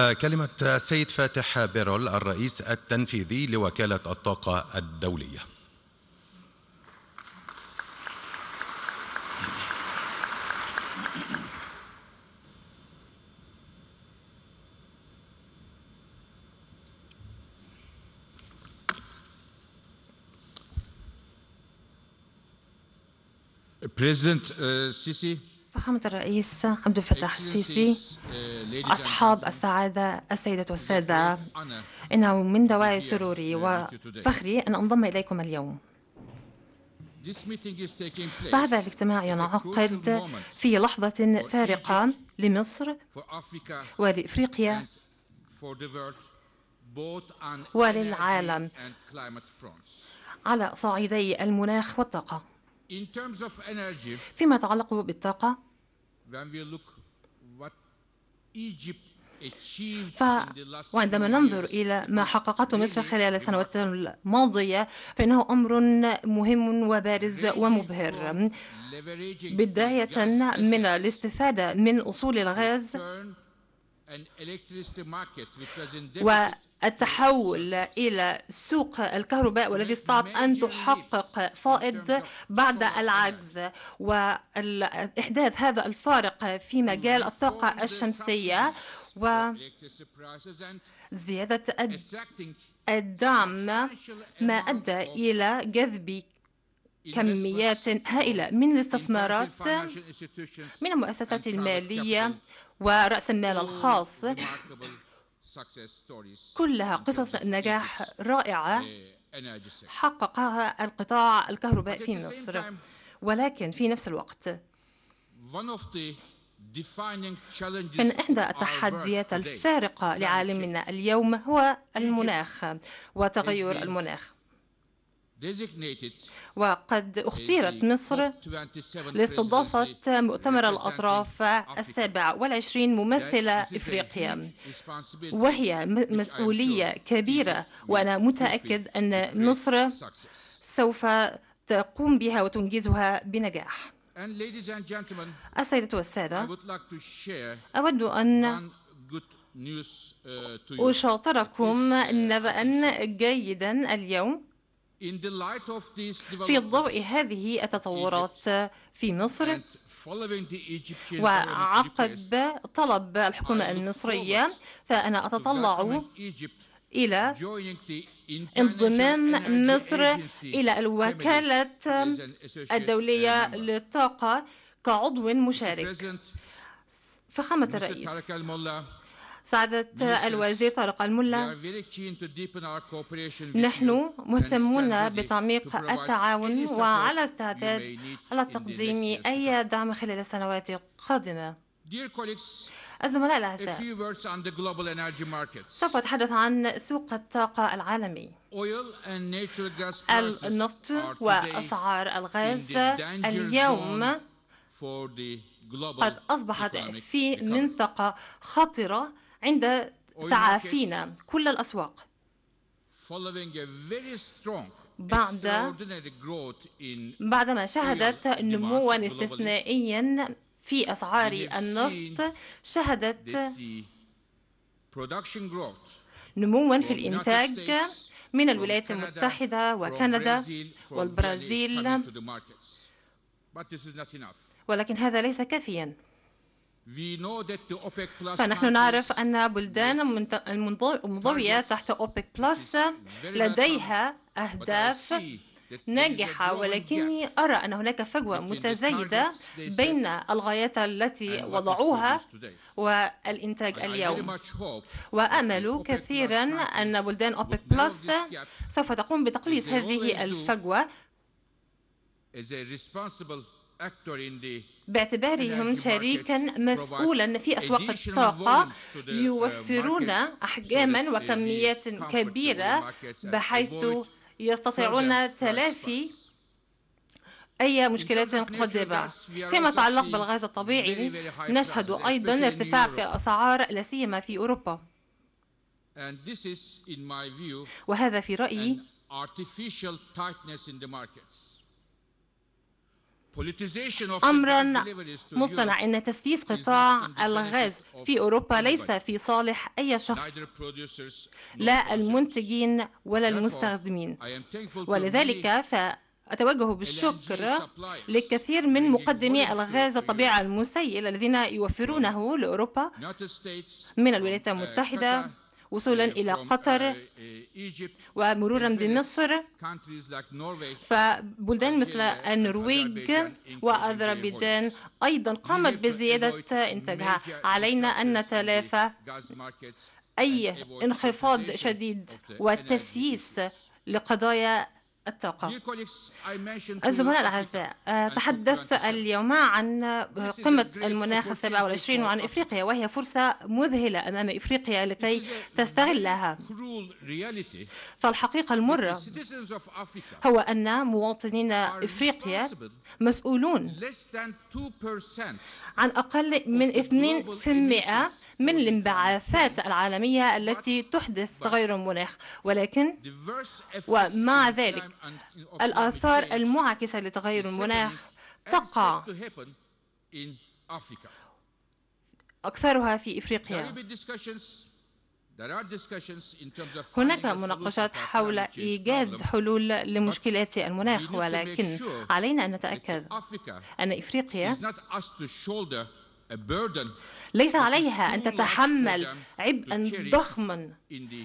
آه، كلمة سيد فاتح بيرول الرئيس التنفيذي لوكالة الطاقة الدولية President uh, Sisi, فخامة الرئيس عبد الفتاح السيسي أصحاب السعادة السيدة والسادة إنه من دواعي سروري وفخري أن أنضم إليكم اليوم هذا الاجتماع ينعقد في لحظة فارقة لمصر ولإفريقيا وللعالم على صعيدي المناخ والطاقة فيما يتعلق بالطاقة ف... وعندما ننظر إلى ما حققته مصر خلال السنوات الماضية فإنه أمر مهم وبارز ومبهر بداية من الاستفادة من أصول الغاز والتحول إلى سوق الكهرباء والذي استطاع أن تحقق فائض بعد العجز وإحداث هذا الفارق في مجال الطاقة الشمسية وزيادة الدعم ما أدى إلى جذب كميات هائلة من الاستثمارات من المؤسسات المالية ورأس المال الخاص كلها قصص نجاح رائعة حققها القطاع الكهربائي في مصر ولكن في نفس الوقت كان إحدى التحديات الفارقة لعالمنا اليوم هو المناخ وتغير المناخ وقد اختيرت مصر لاستضافة مؤتمر الأطراف السابع والعشرين ممثلة إفريقيا وهي مسؤولية كبيرة وأنا متأكد أن مصر سوف تقوم بها وتنجزها بنجاح السيدة والسادة أود أن uh, أشاطركم uh, نبأ جيدا اليوم في ضوء هذه التطورات في مصر وعقب طلب الحكومة المصرية فأنا أتطلع إلى انضمام مصر إلى الوكالة الدولية للطاقة كعضو مشارك فخامة الرئيس سعادة الوزير طارق الملا نحن مهتمون بتعميق التعاون وعلى استعداد على تقديم أي دعم خلال السنوات القادمة الزملاء الأعزاء سوف أتحدث عن سوق الطاقة العالمي النفط وأسعار الغاز اليوم قد أصبحت في منطقة خطرة عند oh, تعافينا كل الأسواق بعد بعدما شهدت نموا استثنائيا في أسعار النفط شهدت نموا في الإنتاج من الولايات المتحدة وكندا والبرازيل ولكن هذا ليس كافيا فنحن نعرف أن بلدان المنضوية تحت أوبك بلس لديها أهداف ناجحة ولكني أرى أن هناك فجوة متزايدة بين الغايات التي وضعوها والإنتاج اليوم وأمل كثيرا أن بلدان أوبك بلس سوف تقوم بتقليص هذه الفجوة باعتبارهم شريكا مسؤولا في أسواق الطاقة uh, يوفرون أحجاما وكميات كبيرة بحيث يستطيعون تلافي أي مشكلات قادمة فيما يتعلق بالغاز الطبيعي نشهد أيضا ارتفاع في الأسعار لا سيما في أوروبا وهذا في رأيي أمرا مقتنع أن تسييس قطاع الغاز في أوروبا ليس في صالح أي شخص لا المنتجين ولا المستخدمين ولذلك أتوجه بالشكر للكثير من مقدمي الغاز الطبيعي المسيل الذين يوفرونه لأوروبا من الولايات uh, المتحدة وصولا uh, إلى قطر uh, uh, ومرورا بمصر فبلدان مثل النرويج وأذربيجان أيضا قامت بزيادة إنتاجها علينا أن نتلافى أي انخفاض شديد وتسييس لقضايا الطاقة الزملاء الأعزاء آه، تحدثت اليوم عن قمة المناخ 27 والعشرين وعن إفريقيا وهي فرصة مذهلة أمام إفريقيا لكي تستغلها فالحقيقة المرة هو أن مواطنين إفريقيا مسؤولون عن أقل من 2% من الانبعاثات العالمية التي تحدث تغير المناخ ولكن ومع ذلك الآثار المعاكسة لتغير المناخ تقع أكثرها في إفريقيا هناك مناقشات حول إيجاد حلول لمشكلات المناخ ولكن علينا أن نتأكد أن إفريقيا ليس عليها أن تتحمل عبئا ضخما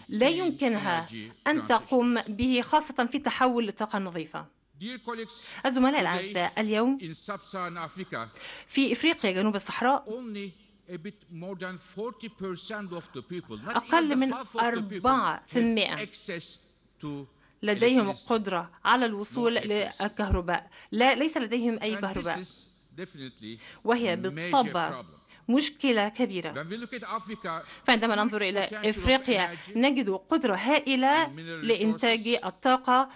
لا يمكنها أن تقوم به خاصة في تحول للطاقة النظيفة الزملاء الأعزاء اليوم في إفريقيا جنوب الصحراء أقل من 4% لديهم قدرة على الوصول للكهرباء لا ليس لديهم أي كهرباء وهي بالطبع مشكلة كبيرة فعندما ننظر إلى إفريقيا نجد قدرة هائلة لإنتاج الطاقة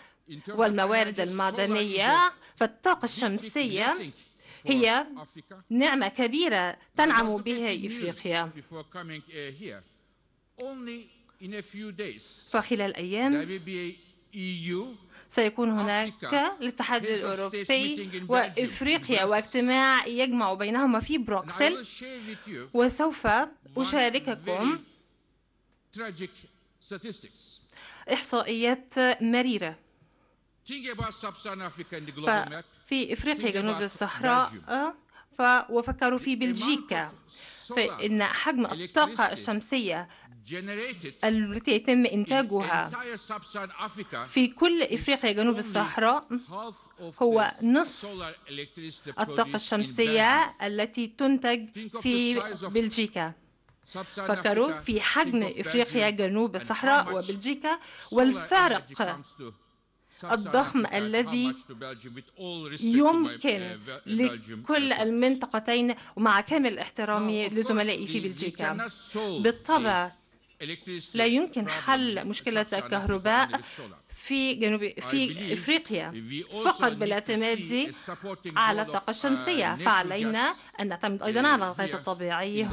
والموارد المعدنية فالطاقة الشمسية هي نعمة كبيرة تنعم بها إفريقيا uh, فخلال أيام سيكون هناك الاتحاد الأوروبي وإفريقيا واجتماع يجمع بينهما في بروكسل وسوف أشارككم إحصائيات مريرة في إفريقيا جنوب الصحراء وفكروا في بلجيكا فإن حجم الطاقة الشمسية التي يتم إنتاجها في كل إفريقيا جنوب الصحراء هو نصف الطاقة الشمسية التي تنتج في بلجيكا فكروا في حجم إفريقيا جنوب الصحراء وبلجيكا والفارق الضخم الذي uh, يمكن uh, uh, لكل المنطقتين ومع كامل احترامي لزملائي في بلجيكا بالطبع لا يمكن حل مشكلة الكهرباء في جنوب في افريقيا فقط بالاعتماد على الطاقه الشمسيه uh, فعلينا ان نعتمد ايضا على الغاز الطبيعي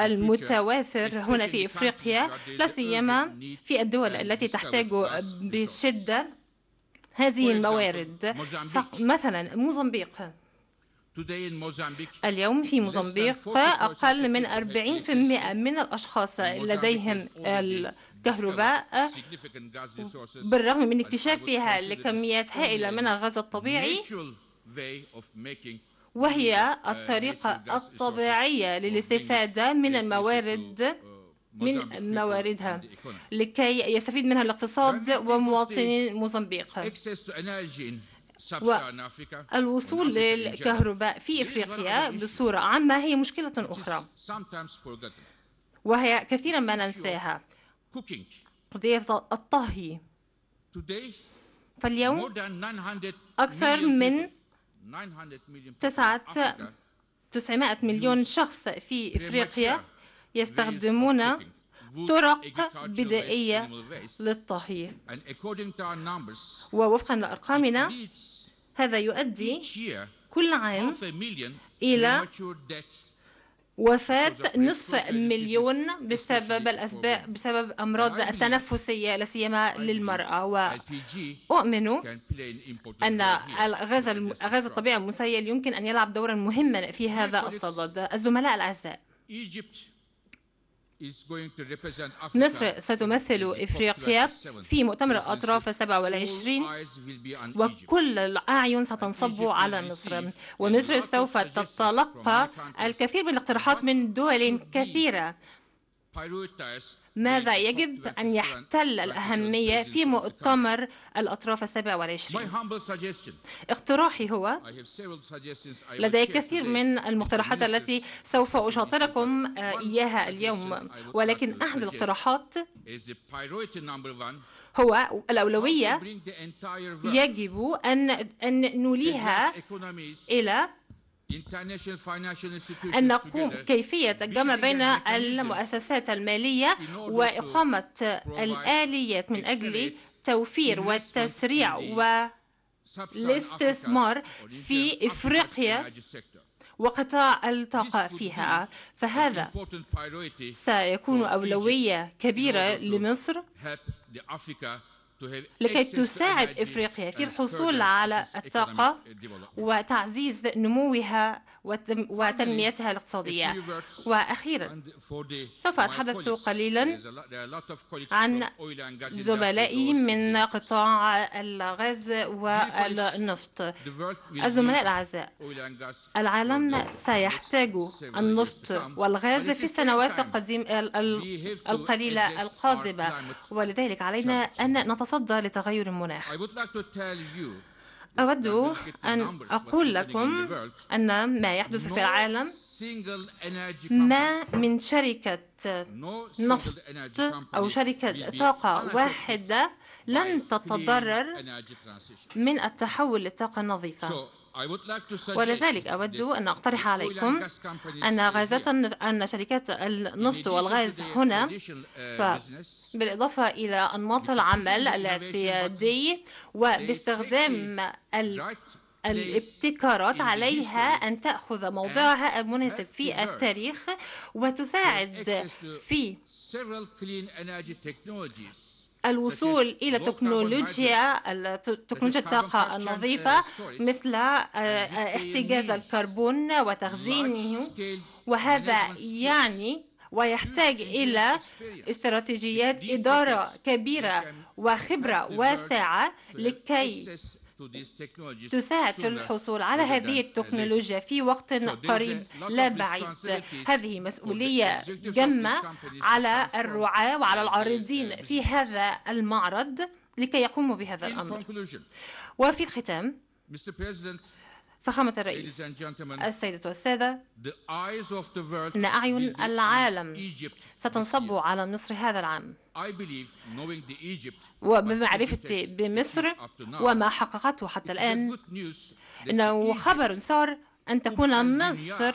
المتوافر هنا في افريقيا لا سيما في الدول التي تحتاج بشده هذه الموارد مثلا موزمبيق اليوم في موزمبيق أقل من 40% من الأشخاص لديهم الكهرباء بالرغم من اكتشافها لكميات هائلة من الغاز الطبيعي وهي uh, الطريقة الطبيعية للاستفادة من الموارد uh, من مواردها لكي يستفيد منها الاقتصاد ومواطني موزمبيق والوصول للكهرباء في افريقيا بصوره عامه هي مشكله اخرى وهي كثيرا ما ننساها cooking. ضيافة الطهي. Er Today, فاليوم أكثر من 900 مليون شخص في إفريقيا يستخدمون طرق بدائية للطهي ووفقا لأرقامنا هذا يؤدي كل عام إلى وفاة نصف مليون بسبب الأسباب بسبب أمراض التنفسية لا سيما للمرأة وأؤمن أن الغاز غاز الطبيعي المسيل يمكن أن يلعب دورا مهما في هذا الصدد الزملاء الأعزاء مصر ستمثل إفريقيا في مؤتمر الأطراف 27 والعشرين وكل الأعين ستنصب على مصر ومصر سوف تتلقى الكثير من الاقتراحات من دول كثيرة ماذا يجب أن يحتل الأهمية في مؤتمر الأطراف السابعة والعشرين اقتراحي هو لدي كثير من المقترحات التي سوف أشاطركم آه، إياها اليوم ولكن أحد الاقتراحات هو الأولوية يجب أن أن نوليها إلى أن نقوم كيفية الجمع بين المؤسسات المالية وإقامة الآليات من أجل توفير والتسريع والاستثمار في إفريقيا وقطاع الطاقة فيها فهذا سيكون أولوية كبيرة لمصر لكي تساعد افريقيا في الحصول على الطاقه وتعزيز نموها وتنميتها الاقتصادية وأخيرا سوف أتحدث قليلا عن زملائي من قطاع الغاز والنفط الزملاء الأعزاء العالم سيحتاج النفط والغاز في السنوات القديم القليلة القادمة ولذلك علينا أن نتصدى لتغير المناخ أود أن أقول لكم أن ما يحدث في العالم ما من شركة نفط أو شركة طاقة واحدة لن تتضرر من التحول للطاقة النظيفة ولذلك أود أن أقترح عليكم أن غازة أن شركات النفط والغاز هنا uh, بالإضافة إلى أنماط العمل الاعتيادي وباستخدام الابتكارات عليها أن تأخذ موضعها المناسب في التاريخ وتساعد في الوصول إلى تكنولوجيا تكنولوجيا الطاقة النظيفة مثل آه، آه، احتجاز الكربون وتخزينه وهذا يعني ويحتاج إلى استراتيجيات إدارة كبيرة وخبرة واسعة لكي تساعد في الحصول على هذه التكنولوجيا في وقت قريب لا بعيد هذه مسؤولية جمة على الرعاة وعلى uh, العارضين في هذا المعرض لكي يقوموا بهذا الأمر وفي الختام فخامة الرئيس السيدة والسادة إن أعين العالم ستنصب على مصر هذا العام وبمعرفتي بمصر وما حققته حتى الآن إنه خبر سار أن تكون مصر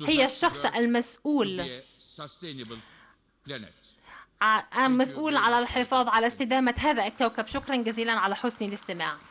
هي الشخص المسؤول آه، مسؤول على الحفاظ على استدامة هذا الكوكب شكرا جزيلا على حسن الاستماع